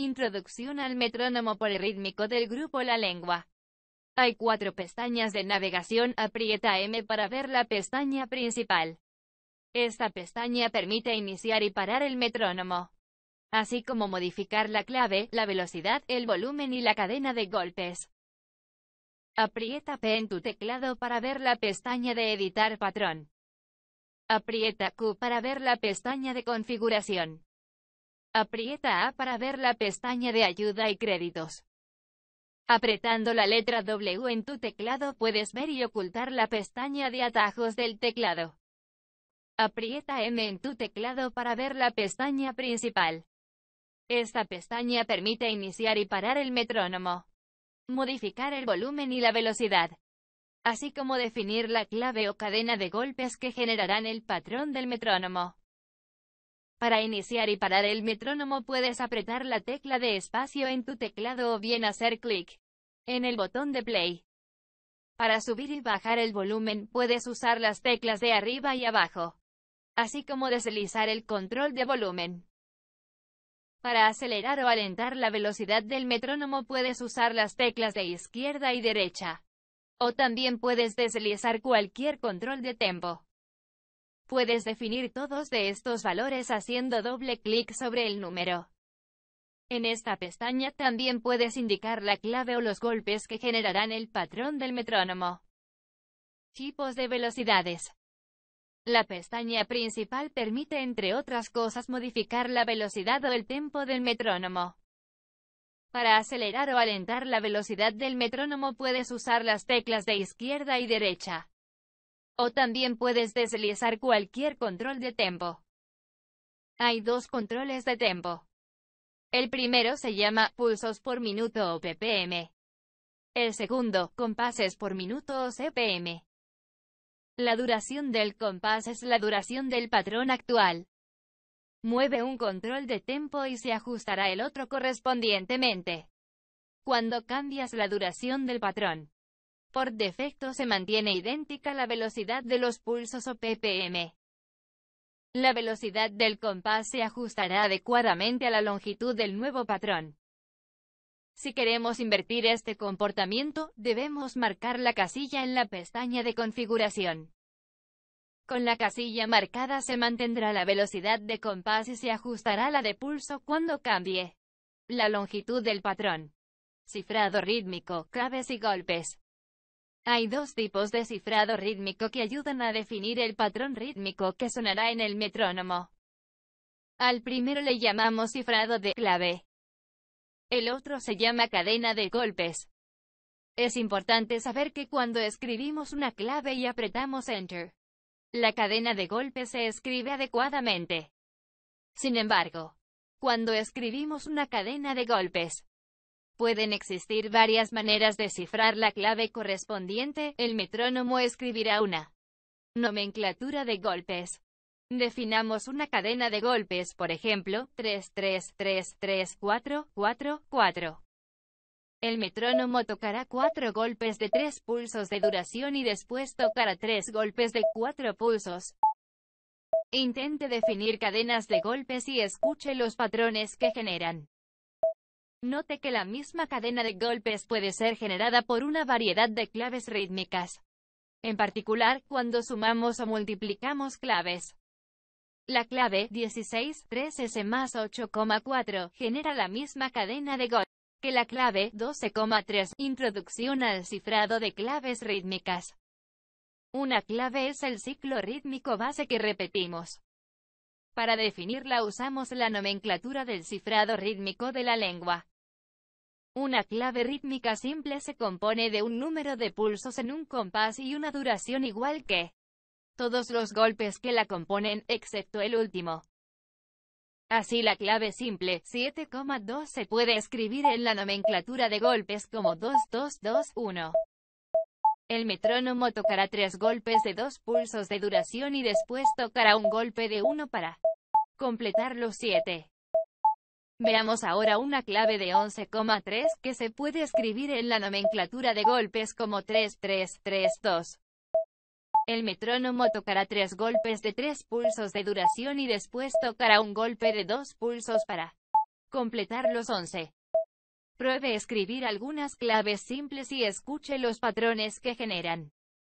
Introducción al metrónomo polirrítmico del grupo La Lengua. Hay cuatro pestañas de navegación, aprieta M para ver la pestaña principal. Esta pestaña permite iniciar y parar el metrónomo, así como modificar la clave, la velocidad, el volumen y la cadena de golpes. Aprieta P en tu teclado para ver la pestaña de editar patrón. Aprieta Q para ver la pestaña de configuración. Aprieta A para ver la pestaña de ayuda y créditos. Apretando la letra W en tu teclado puedes ver y ocultar la pestaña de atajos del teclado. Aprieta M en tu teclado para ver la pestaña principal. Esta pestaña permite iniciar y parar el metrónomo, modificar el volumen y la velocidad, así como definir la clave o cadena de golpes que generarán el patrón del metrónomo. Para iniciar y parar el metrónomo puedes apretar la tecla de espacio en tu teclado o bien hacer clic en el botón de play. Para subir y bajar el volumen puedes usar las teclas de arriba y abajo, así como deslizar el control de volumen. Para acelerar o alentar la velocidad del metrónomo puedes usar las teclas de izquierda y derecha. O también puedes deslizar cualquier control de tempo. Puedes definir todos de estos valores haciendo doble clic sobre el número. En esta pestaña también puedes indicar la clave o los golpes que generarán el patrón del metrónomo. Tipos de velocidades. La pestaña principal permite, entre otras cosas, modificar la velocidad o el tempo del metrónomo. Para acelerar o alentar la velocidad del metrónomo puedes usar las teclas de izquierda y derecha. O también puedes deslizar cualquier control de tempo. Hay dos controles de tempo. El primero se llama pulsos por minuto o ppm. El segundo, compases por minuto o cpm. La duración del compás es la duración del patrón actual. Mueve un control de tempo y se ajustará el otro correspondientemente. Cuando cambias la duración del patrón, por defecto se mantiene idéntica la velocidad de los pulsos o ppm. La velocidad del compás se ajustará adecuadamente a la longitud del nuevo patrón. Si queremos invertir este comportamiento, debemos marcar la casilla en la pestaña de configuración. Con la casilla marcada se mantendrá la velocidad de compás y se ajustará la de pulso cuando cambie. La longitud del patrón. Cifrado rítmico, claves y golpes. Hay dos tipos de cifrado rítmico que ayudan a definir el patrón rítmico que sonará en el metrónomo. Al primero le llamamos cifrado de clave. El otro se llama cadena de golpes. Es importante saber que cuando escribimos una clave y apretamos Enter, la cadena de golpes se escribe adecuadamente. Sin embargo, cuando escribimos una cadena de golpes, Pueden existir varias maneras de cifrar la clave correspondiente, el metrónomo escribirá una nomenclatura de golpes. Definamos una cadena de golpes, por ejemplo, 3, 3, 3, 3, 4, 4, 4. El metrónomo tocará cuatro golpes de tres pulsos de duración y después tocará tres golpes de cuatro pulsos. Intente definir cadenas de golpes y escuche los patrones que generan. Note que la misma cadena de golpes puede ser generada por una variedad de claves rítmicas. En particular, cuando sumamos o multiplicamos claves. La clave 16, s más 8,4 genera la misma cadena de golpes que la clave 12,3. Introducción al cifrado de claves rítmicas. Una clave es el ciclo rítmico base que repetimos. Para definirla usamos la nomenclatura del cifrado rítmico de la lengua. Una clave rítmica simple se compone de un número de pulsos en un compás y una duración igual que todos los golpes que la componen, excepto el último. Así la clave simple 7,2 se puede escribir en la nomenclatura de golpes como 2221. El metrónomo tocará tres golpes de dos pulsos de duración y después tocará un golpe de uno para completar los 7. Veamos ahora una clave de 11,3 que se puede escribir en la nomenclatura de golpes como 3332. El metrónomo tocará tres golpes de tres pulsos de duración y después tocará un golpe de dos pulsos para completar los 11. Pruebe escribir algunas claves simples y escuche los patrones que generan.